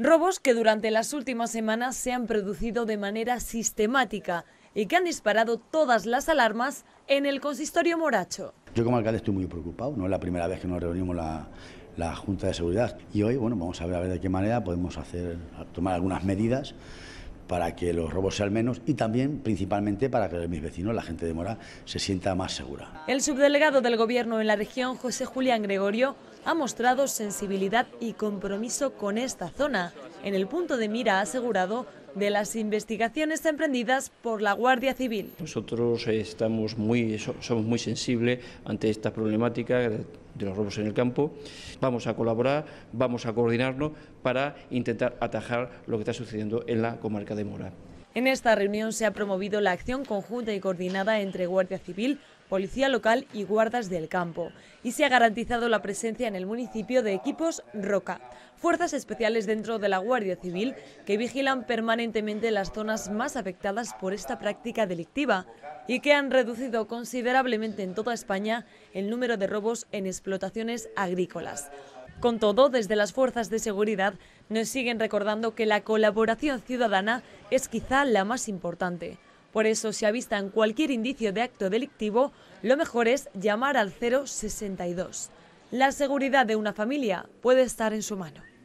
Robos que durante las últimas semanas se han producido de manera sistemática y que han disparado todas las alarmas en el consistorio moracho. Yo como alcalde estoy muy preocupado, no es la primera vez que nos reunimos la, la Junta de Seguridad y hoy bueno, vamos a ver, a ver de qué manera podemos hacer, tomar algunas medidas para que los robos sean menos y también principalmente para que mis vecinos, la gente de Mora, se sienta más segura. El subdelegado del Gobierno en la región, José Julián Gregorio, ha mostrado sensibilidad y compromiso con esta zona. En el punto de mira ha asegurado de las investigaciones emprendidas por la Guardia Civil. Nosotros estamos somos muy sensibles ante esta problemática de los robos en el campo. Vamos a colaborar, vamos a coordinarnos para intentar atajar lo que está sucediendo en la comarca de Mora. En esta reunión se ha promovido la acción conjunta y coordinada entre Guardia Civil, Policía Local y Guardas del Campo y se ha garantizado la presencia en el municipio de equipos ROCA, fuerzas especiales dentro de la Guardia Civil que vigilan permanentemente las zonas más afectadas por esta práctica delictiva y que han reducido considerablemente en toda España el número de robos en explotaciones agrícolas. Con todo, desde las fuerzas de seguridad nos siguen recordando que la colaboración ciudadana es quizá la más importante. Por eso, si avistan cualquier indicio de acto delictivo, lo mejor es llamar al 062. La seguridad de una familia puede estar en su mano.